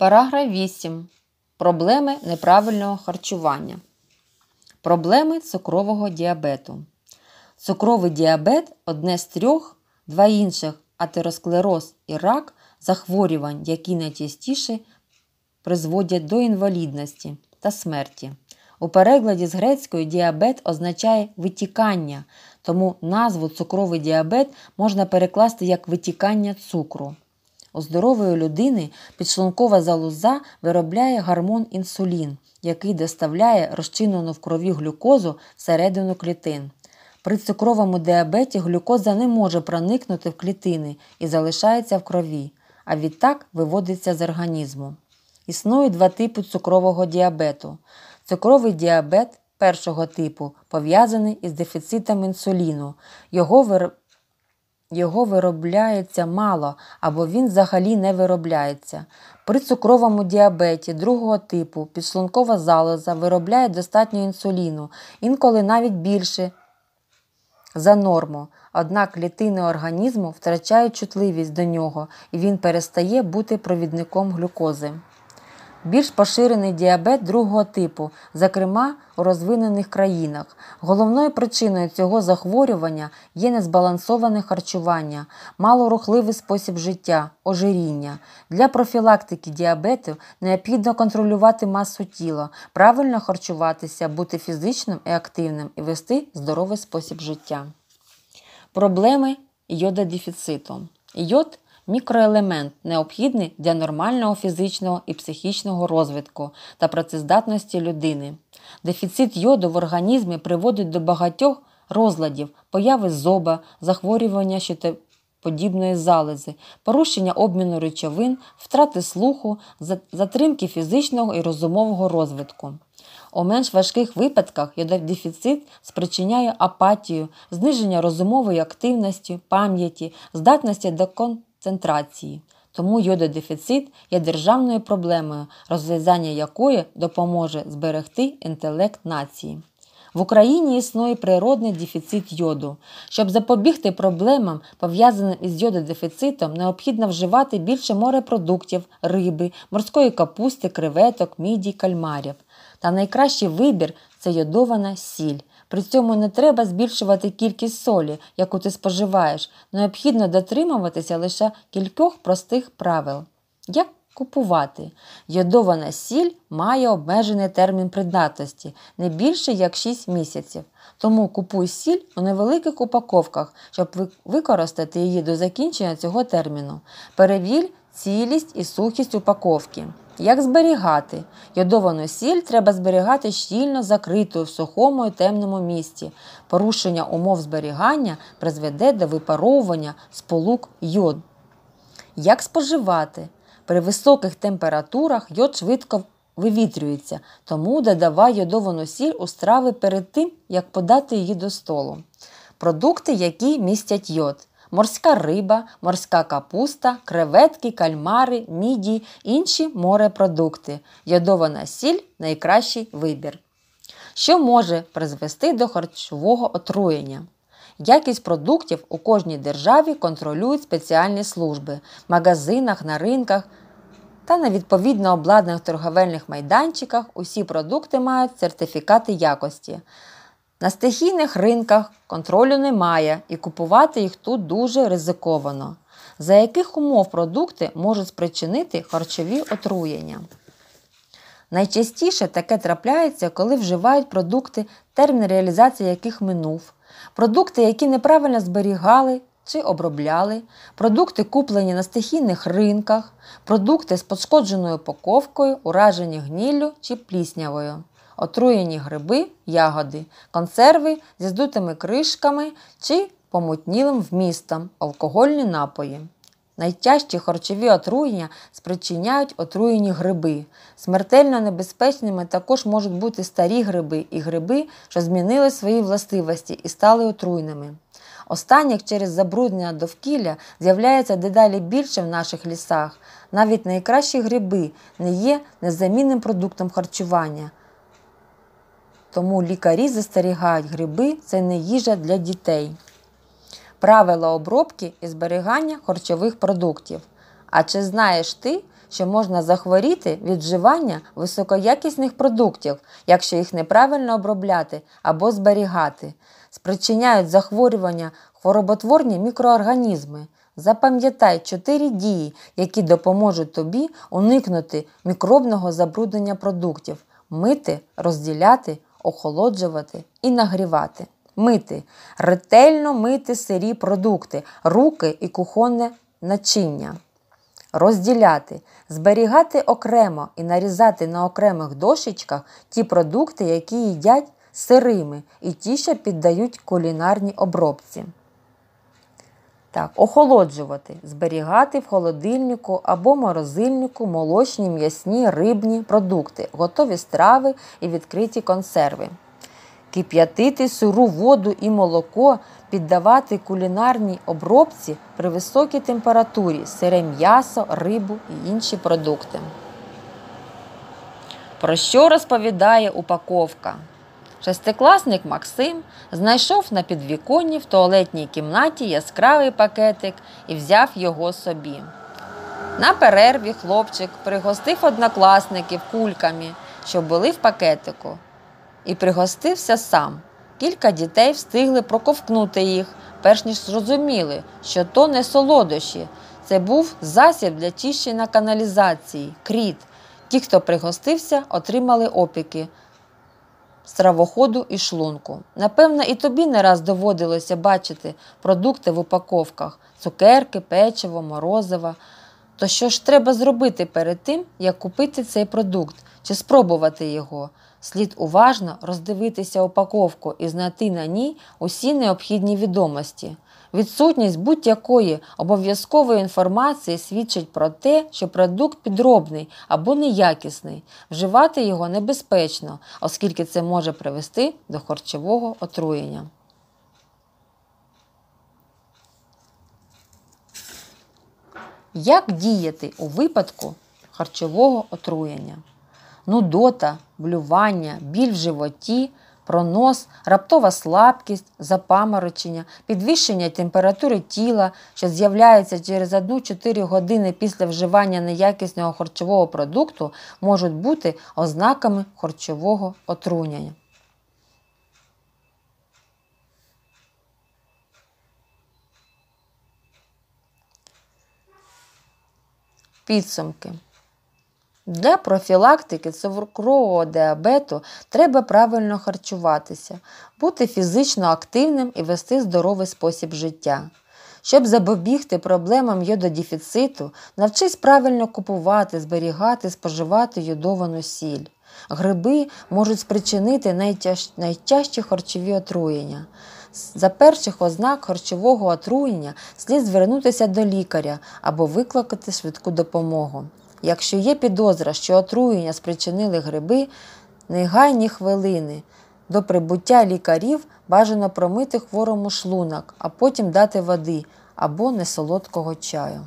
Параграф 8. Проблеми неправильного харчування. Проблеми цукрового діабету. Цукровий діабет одне з трьох, два інших атеросклероз і рак захворювань, які найчастіше призводять до інвалідності та смерті. У перекладі з грецької діабет означає витікання, тому назву цукровий діабет можна перекласти як витікання цукру. У здорової людини підшлункова залоза виробляє гормон інсулін, який доставляє розчинену в крові глюкозу всередину клітин. При цукровому діабеті глюкоза не може проникнути в клітини і залишається в крові, а відтак виводиться з організму. Існує два типи цукрового діабету. Цукровий діабет першого типу пов'язаний із дефіцитом інсуліну. Його його виробляється мало або він взагалі не виробляється. При цукровому діабеті другого типу підшлункова залоза виробляє достатньо інсуліну, інколи навіть більше за норму. Однак клітини організму втрачають чутливість до нього і він перестає бути провідником глюкози. Більш поширений діабет другого типу, зокрема у розвинених країнах. Головною причиною цього захворювання є незбалансоване харчування, малорухливий спосіб життя, ожиріння. Для профілактики діабету необхідно контролювати масу тіла, правильно харчуватися, бути фізичним і активним і вести здоровий спосіб життя. Проблеми йододефіциту. Йод – мікроелемент, необхідний для нормального фізичного і психічного розвитку та працездатності людини. Дефіцит йоду в організмі приводить до багатьох розладів, появи зоба, захворювання щитоподібної залози, порушення обміну речовин, втрати слуху, затримки фізичного і розумового розвитку. У менш важких випадках дефіцит спричиняє апатію, зниження розумової активності, пам'яті, здатності до контакту Центрації, Тому йододефіцит є державною проблемою, розв'язання якої допоможе зберегти інтелект нації. В Україні існує природний дефіцит йоду. Щоб запобігти проблемам, пов'язаним із йододефіцитом, необхідно вживати більше морепродуктів, риби, морської капусти, креветок, мідій, кальмарів. Та найкращий вибір це йодована сіль. При цьому не треба збільшувати кількість солі, яку ти споживаєш. Необхідно дотримуватися лише кількох простих правил. Як Купувати. Йодована сіль має обмежений термін придатності не більше як 6 місяців. Тому купуй сіль у невеликих упаковках, щоб використати її до закінчення цього терміну. Перевіль цілість і сухість упаковки. Як зберігати? Йодовану сіль треба зберігати щільно закритою в сухому і темному місці. Порушення умов зберігання призведе до випаровування сполук йод. Як споживати? При високих температурах йод швидко вивітрюється, тому додавай йодовану сіль у страви перед тим, як подати її до столу. Продукти, які містять йод морська риба, морська капуста, креветки, кальмари, міді, інші морепродукти. Йодована сіль найкращий вибір. Що може призвести до харчового отруєння? Якість продуктів у кожній державі контролюють спеціальні служби в магазинах, на ринках. Та на відповідно обладнаних торговельних майданчиках усі продукти мають сертифікати якості. На стихійних ринках контролю немає і купувати їх тут дуже ризиковано, за яких умов продукти можуть спричинити харчові отруєння. Найчастіше таке трапляється, коли вживають продукти, термін реалізації яких минув, продукти, які неправильно зберігали чи обробляли, продукти, куплені на стихійних ринках, продукти з пошкодженою упаковкою, уражені гніллю чи пліснявою отруєні гриби, ягоди, консерви зі здутими кришками чи помутнілим вмістом, алкогольні напої. Найтяжчі харчові отруєння спричиняють отруєні гриби. Смертельно небезпечними також можуть бути старі гриби і гриби, що змінили свої властивості і стали отруйними. Останніх через забруднення довкілля з'являється дедалі більше в наших лісах. Навіть найкращі гриби не є незамінним продуктом харчування, тому лікарі застерігають гриби це не їжа для дітей. Правила обробки і зберігання харчових продуктів. А чи знаєш ти, що можна захворіти від вживання високоякісних продуктів, якщо їх неправильно обробляти або зберігати, спричиняють захворювання хвороботворні мікроорганізми. Запам'ятай чотири дії, які допоможуть тобі уникнути мікробного забруднення продуктів мити, розділяти, охолоджувати і нагрівати, мити, ретельно мити сирі продукти, руки і кухонне начиння, розділяти, зберігати окремо і нарізати на окремих дошечках ті продукти, які їдять сирими, і ті, що піддають кулінарній обробці. Так, охолоджувати, зберігати в холодильнику або морозильнику молочні м'ясні рибні продукти, готові страви і відкриті консерви, кип'ятити сиру воду і молоко, піддавати кулінарній обробці при високій температурі, сире м'ясо, рибу і інші продукти. Про що розповідає упаковка? Шестикласник Максим знайшов на підвіконні в туалетній кімнаті яскравий пакетик і взяв його собі. На перерві хлопчик пригостив однокласників кульками, що були в пакетику, і пригостився сам. Кілька дітей встигли проковкнути їх, перш ніж зрозуміли, що то не солодощі. Це був засіб для чищення каналізації, кріт. Ті, хто пригостився, отримали опіки стравоходу і шлунку. Напевно, і тобі не раз доводилося бачити продукти в упаковках цукерки, печиво, морозиво. То що ж треба зробити перед тим, як купити цей продукт чи спробувати його? Слід уважно роздивитися упаковку і знайти на ній усі необхідні відомості. Відсутність будь-якої обов'язкової інформації свідчить про те, що продукт підробний або неякісний, вживати його небезпечно, оскільки це може привести до харчового отруєння. Як діяти у випадку харчового отруєння? Нудота, блювання, біль в животі пронос, раптова слабкість, запаморочення, підвищення температури тіла, що з'являється через 1-4 години після вживання неякісного харчового продукту, можуть бути ознаками харчового отруєння. Підсумки для профілактики цукрового діабету треба правильно харчуватися, бути фізично активним і вести здоровий спосіб життя. Щоб запобігти проблемам йододефіциту, навчись правильно купувати, зберігати, споживати йодовану сіль. Гриби можуть спричинити найтяж... найтяжчі харчові отруєння. За перших ознак харчового отруєння слід звернутися до лікаря або викликати швидку допомогу. Якщо є підозра, що отруєння спричинили гриби, негайні хвилини. До прибуття лікарів бажано промити хворому шлунок, а потім дати води або несолодкого чаю.